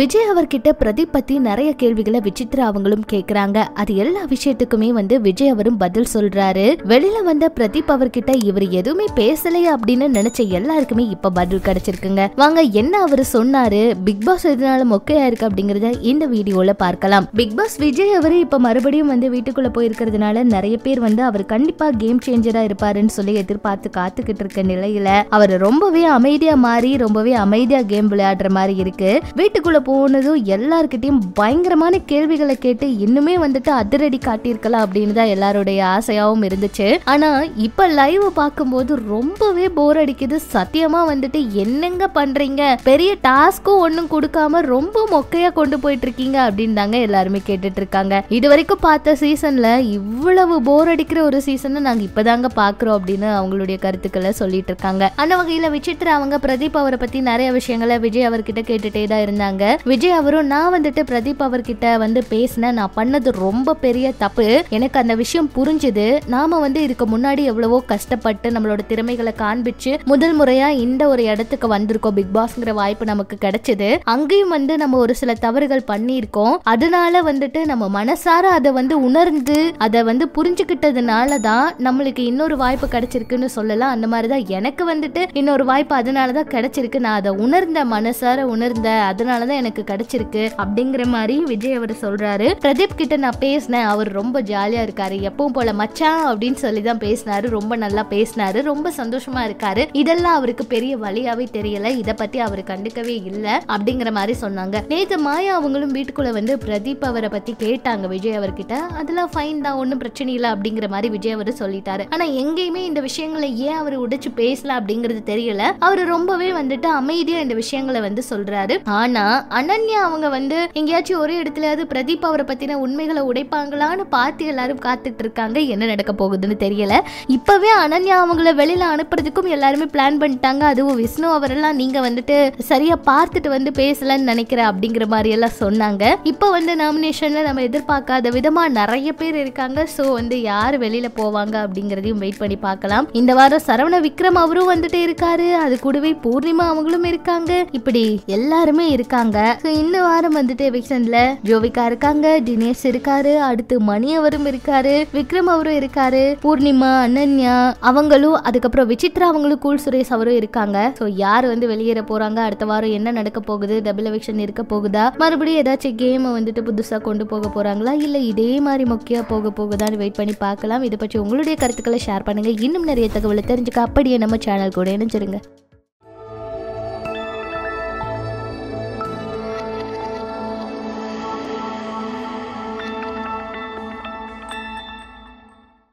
விஜய் அவர்கிட்ட பிரதீப் பத்தி நிறைய கேள்விகளை விசித்ரா அவங்களும் கேக்குறாங்க அது எல்லா விஷயத்துக்குமே வந்து விஜய் அவரும் பதில் சொல்றாரு வெளியில வந்த பிரதீப் அவர்கிட்ட இவர் எதுவுமே பேசலையா அப்படின்னு நினைச்ச எல்லாருக்குமே இப்ப பதில் கிடைச்சிருக்குங்க வாங்க என்ன அவர் சொன்னாரு பிக் பாஸ் எதனால மொக்கையா இருக்கு அப்படிங்கறத இந்த வீடியோல பார்க்கலாம் பிக் பாஸ் விஜய் அவரு இப்ப மறுபடியும் வந்து வீட்டுக்குள்ள போயிருக்கிறதுனால நிறைய பேர் வந்து அவர் கண்டிப்பா கேம் சேஞ்சரா இருப்பாருன்னு சொல்லி எதிர்பார்த்து காத்துக்கிட்டு இருக்க நிலையில அவர் ரொம்பவே அமைதியா மாறி ரொம்பவே அமைதியா கேம் விளையாடுற மாதிரி இருக்கு வீட்டுக்குள்ள போனதும் எல்லாருக்கிட்டையும் பயங்கரமான கேள்விகளை கேட்டு இன்னுமே வந்துட்டு அதிரடி காட்டியிருக்கலாம் அப்படின்னு தான் எல்லாருடைய ஆசையாகவும் இருந்துச்சு ஆனால் இப்போ லைவ் பார்க்கும்போது ரொம்பவே போர் அடிக்குது சத்தியமாக வந்துட்டு என்னங்க பண்ணுறீங்க பெரிய டாஸ்க்கும் ஒன்றும் கொடுக்காம ரொம்ப மொக்கையா கொண்டு போயிட்டு இருக்கீங்க அப்படின்னு தாங்க எல்லாருமே கேட்டுட்டு இருக்காங்க இது வரைக்கும் பார்த்த சீசனில் இவ்வளவு போர் அடிக்கிற ஒரு சீசனை நாங்கள் இப்போ தாங்க பார்க்குறோம் அப்படின்னு அவங்களுடைய கருத்துக்களை சொல்லிட்டு இருக்காங்க அந்த வகையில் விசித்ரா அவங்க பிரதீப் அவரை பற்றி நிறைய விஷயங்களை விஜய் அவர்கிட்ட கேட்டுட்டே தான் இருந்தாங்க விஜய் அவரும் நான் வந்துட்டு பிரதீப் அவர்கிட்ட வந்து பேசினேன் நான் பண்ணது ரொம்ப பெரிய தப்பு எனக்கு அந்த விஷயம் புரிஞ்சுது நாம வந்து இதுக்கு முன்னாடி எவ்வளவோ கஷ்டப்பட்டு நம்மளோட திறமைகளை காண்பிச்சு முதல் முறையா இந்த ஒரு இடத்துக்கு வந்திருக்கோம் பிக் பாஸ்ங்கிற வாய்ப்பு நமக்கு கிடைச்சது அங்கேயும் வந்து நம்ம ஒரு சில தவறுகள் பண்ணியிருக்கோம் அதனால வந்துட்டு நம்ம மனசார அதை வந்து உணர்ந்து அதை வந்து புரிஞ்சுக்கிட்டதுனால தான் நம்மளுக்கு இன்னொரு வாய்ப்பு கிடைச்சிருக்குன்னு சொல்லலாம் அந்த மாதிரி தான் எனக்கு வந்துட்டு இன்னொரு வாய்ப்பு அதனால தான் கிடைச்சிருக்கு நான் அதை உணர்ந்த மனசார உணர்ந்த அதனால தான் எனக்கு கிடைச்சிருக்கு அப்படிங்கிற மாதிரி விஜய் அவர் சொல்றாரு பிரதீப் கிட்ட நான் பேசினேன் அவர் ரொம்ப ஜாலியா இருக்காரு எப்பவும் போல மச்சான் அப்படின்னு சொல்லி தான் பேசினாரு ரொம்ப நல்லா பேசினாரு ரொம்ப சந்தோஷமா இருக்காரு இதெல்லாம் அவருக்கு பெரிய வழியாவே தெரியல இதை பத்தி அவர் கண்டுக்கவே இல்ல அப்படிங்கிற மாதிரி சொன்னாங்க நேத்து மாயா அவங்களும் வீட்டுக்குள்ள வந்து பிரதீப் அவரை பத்தி கேட்டாங்க விஜய் அவர்கிட்ட அதெல்லாம் ஃபைன் தான் ஒன்றும் பிரச்சனை இல்லை அப்படிங்கிற மாதிரி விஜய் அவர் சொல்லிட்டாரு ஆனா எங்கேயுமே இந்த விஷயங்களை ஏன் அவர் உடைச்சு பேசல அப்படிங்கிறது தெரியல அவர் ரொம்பவே வந்துட்டு அமைதியா இந்த விஷயங்களை வந்து சொல்றாரு ஆனா அனன்யா அவங்க வந்து எங்கேயாச்சும் ஒரே இடத்துலயாவது பிரதீப் அவரை பத்தின உண்மைகளை உடைப்பாங்களான்னு பார்த்து எல்லாரும் காத்துட்டு இருக்காங்க என்ன நடக்க போகுதுன்னு தெரியல இப்பவே அனன்யா அவங்கள வெளியில அனுப்புறதுக்கும் எல்லாருமே பிளான் பண்ணிட்டாங்க அதுவும் விஷ்ணு அவரெல்லாம் நீங்க வந்துட்டு சரியா பார்த்துட்டு வந்து பேசலன்னு நினைக்கிற அப்படிங்கிற மாதிரி எல்லாம் சொன்னாங்க இப்போ வந்து நாமினேஷன்ல நம்ம எதிர்பார்க்காத விதமா நிறைய பேர் இருக்காங்க ஸோ வந்து யார் வெளியில போவாங்க அப்படிங்கிறதையும் வெயிட் பண்ணி பார்க்கலாம் இந்த வாரம் சரவண விக்ரம் அவரும் வந்துட்டு இருக்காரு அது கூடவே பூர்ணிமா அவங்களும் இருக்காங்க இப்படி எல்லாருமே இருக்காங்க இந்த வாரம் வந்துட்டு எவிக்ஷன்ல ஜோவிகா இருக்காங்க தினேஷ் இருக்காரு அடுத்து மணி அவரும் இருக்காரு விக்ரம் அவரும் இருக்காரு பூர்ணிமா அனன்யா அவங்களும் அதுக்கப்புறம் விசித்ரா அவங்களும் கூல் சுரேஷ் அவரும் இருக்காங்க ஸோ யார் வந்து வெளியேற போறாங்க அடுத்த வாரம் என்ன நடக்க போகுது டபுள் எவிக்ஷன் இருக்க போகுதா மறுபடியும் ஏதாச்சும் கேம் வந்துட்டு புதுசா கொண்டு போக போறாங்களா இல்ல இதே மாதிரி முக்கியம் போக போகுதான்னு வெயிட் பண்ணி பார்க்கலாம் இதை பற்றி உங்களுடைய கருத்துக்களை ஷேர் பண்ணுங்க இன்னும் நிறைய தகவலை தெரிஞ்சுக்க அப்படியே நம்ம சேனல் கூட இணைஞ்சிருங்க